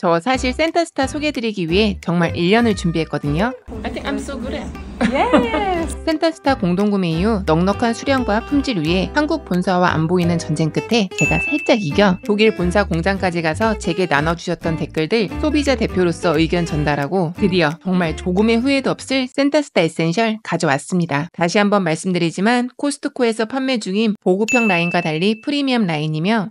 저 사실 센터스타 소개드리기 위해 정말 1년을 준비했거든요. I think I'm so good at. Yes. 센터스타 공동구매 이후 넉넉한 수량과 품질 위에 한국 본사와 안 보이는 전쟁 끝에 제가 살짝 이겨 독일 본사 공장까지 가서 제게 나눠주셨던 댓글들 소비자 대표로서 의견 전달하고 드디어 정말 조금의 후회도 없을 센터스타 에센셜 가져왔습니다. 다시 한번 말씀드리지만 코스트코에서 판매 중인 보급형 라인과 달리 프리미엄 라인이며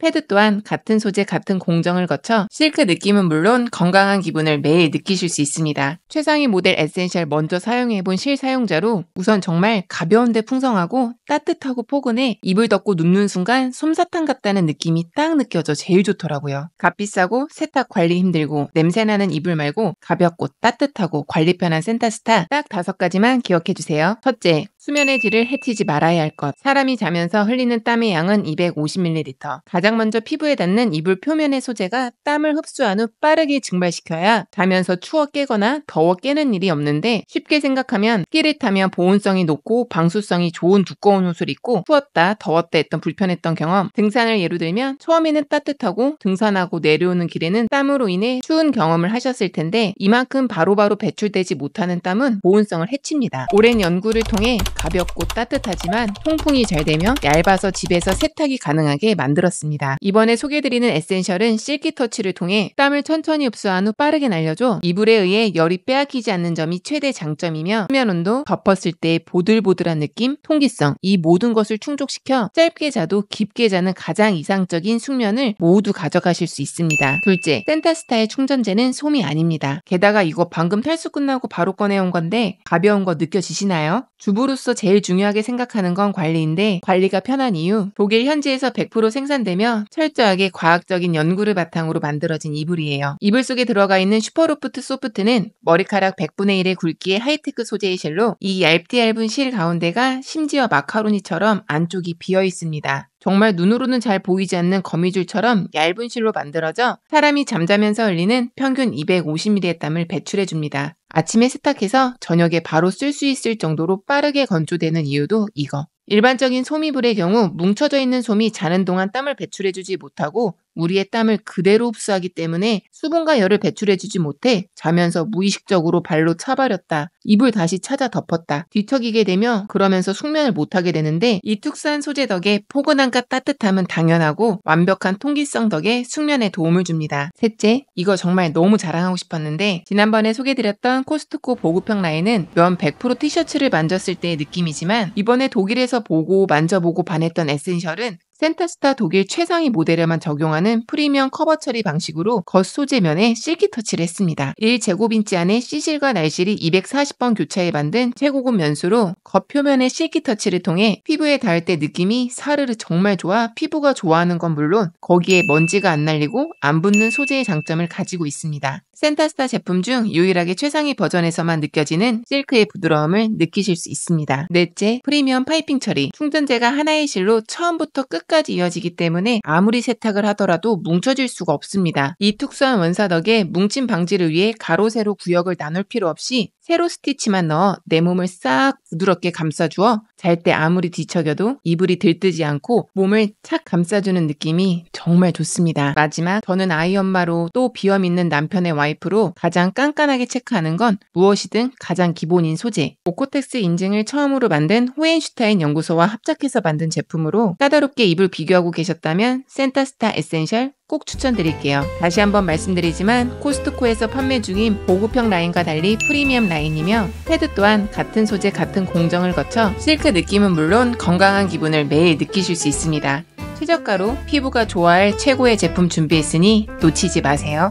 패드 또한 같은 소재 같은 공정을 거쳐 실크 느낌은 물론 건강한 기분을 매일 느끼실 수 있습니다. 최상위 모델 에센셜 먼저 사용해본 실사용자로 우선 정말 가벼운데 풍성하고 따뜻하고 포근해 입을 덮고 눕는 순간 솜사탕 같다는 느낌이 딱 느껴져 제일 좋더라고요. 값비싸고 세탁 관리 힘들고 냄새나는 이불 말고 가볍고 따뜻하고 관리 편한 센터스타딱 다섯 가지만 기억해주세요. 첫째, 수면의 질을 해치지 말아야 할 것. 사람이 자면서 흘리는 땀의 양은 250ml. 가장 먼저 피부에 닿는 이불 표면의 소재가 땀을 흡수한 후 빠르게 증발시켜야 자면서 추워 깨거나 더워 깨는 일이 없는데 쉽게 생각하면 끼를 타며 보온성이 높고 방수성이 좋은 두꺼운 옷을 입고 추웠다 더웠다 했던 불편했던 경험. 등산을 예로 들면 처음에는 따뜻하고 등산하고 내려오는 길에는 땀으로 인해 추운 경험을 하셨을 텐데 이만큼 바로바로 바로 배출되지 못하는 땀은 보온성을 해칩니다. 오랜 연구를 통해 가볍고 따뜻하지만 통풍이 잘 되며 얇아서 집에서 세탁이 가능하게 만들었습니다. 이번에 소개드리는 해 에센셜은 실기 터치를 통해 땀을 천천히 흡수한 후 빠르게 날려줘 이불에 의해 열이 빼앗기지 않는 점이 최대 장점이며 수면 온도, 덮었을 때의 보들보들한 느낌, 통기성 이 모든 것을 충족시켜 짧게 자도 깊게 자는 가장 이상적인 숙면을 모두 가져가실 수 있습니다. 둘째, 센타스타의 충전재는 솜이 아닙니다. 게다가 이거 방금 탈수 끝나고 바로 꺼내온 건데 가벼운 거 느껴지시나요? 주부로 사람으로서 제일 중요하게 생각하는 건 관리인데 관리가 편한 이유 독일 현지에서 100% 생산되며 철저하게 과학적인 연구를 바탕으로 만들어진 이불이에요. 이불 속에 들어가 있는 슈퍼로프트 소프트는 머리카락 100분의 1의 굵기의 하이테크 소재의 실로 이 얇디 얇은 실 가운데가 심지어 마카로니처럼 안쪽이 비어 있습니다. 정말 눈으로는 잘 보이지 않는 거미줄처럼 얇은 실로 만들어져 사람이 잠자면서 흘리는 평균 250ml의 땀을 배출해 줍니다. 아침에 세탁해서 저녁에 바로 쓸 수 있을 정도로 빠르게 건조되는 이유도 이거. 일반적인 솜이불의 경우 뭉쳐져 있는 솜이 자는 동안 땀을 배출해주지 못하고 우리의 땀을 그대로 흡수하기 때문에 수분과 열을 배출해주지 못해 자면서 무의식적으로 발로 차버렸다. 입을 다시 찾아 덮었다. 뒤척이게 되며 그러면서 숙면을 못하게 되는데 이 특수한 소재 덕에 포근함과 따뜻함은 당연하고 완벽한 통기성 덕에 숙면에 도움을 줍니다. 셋째, 이거 정말 너무 자랑하고 싶었는데 지난번에 소개드렸던 코스트코 보급형 라인은 면 100% 티셔츠를 만졌을 때의 느낌이지만 이번에 독일에서 보고 만져보고 반했던 에센셜은 센타스타 독일 최상위 모델에만 적용하는 프리미엄 커버 처리 방식으로 겉 소재면에 실기 터치를 했습니다. 1제곱인치 안에 시실과 날실이 240번 교차해 만든 최고급 면수로 겉표면에 실기 터치를 통해 피부에 닿을 때 느낌이 사르르 정말 좋아 피부가 좋아하는 건 물론 거기에 먼지가 안 날리고 안 붙는 소재의 장점을 가지고 있습니다. 센타스타 제품 중 유일하게 최상위 버전에서만 느껴지는 실크의 부드러움을 느끼실 수 있습니다. 넷째, 프리미엄 파이핑 처리. 충전재가 하나의 실로 처음부터 끝까지 끝까지 이어지기 때문에 아무리 세탁을 하더라도 뭉쳐질 수가 없습니다. 이 특수한 원사 덕에 뭉침 방지를 위해 가로 세로 구역을 나눌 필요 없이 세로 스티치만 넣어 내 몸을 싹 부드럽게 감싸주어 잘 때 아무리 뒤척여도 이불이 들뜨지 않고 몸을 착 감싸주는 느낌이 정말 좋습니다. 마지막 저는 아이 엄마로 또 비염 있는 남편의 와이프로 가장 깐깐하게 체크하는 건 무엇이든 가장 기본인 소재. 오코텍스 인증을 처음으로 만든 호엔슈타인 연구소와 합작해서 만든 제품으로 까다롭게 입을 집을 비교하고 계셨다면 센터스타 에센셜 꼭 추천드릴게요. 다시 한번 말씀드리지만 코스트코에서 판매 중인 보급형 라인과 달리 프리미엄 라인이며 패드 또한 같은 소재 같은 공정을 거쳐 실크 느낌은 물론 건강한 기분을 매일 느끼실 수 있습니다. 최저가로 피부가 좋아할 최고의 제품 준비했으니 놓치지 마세요.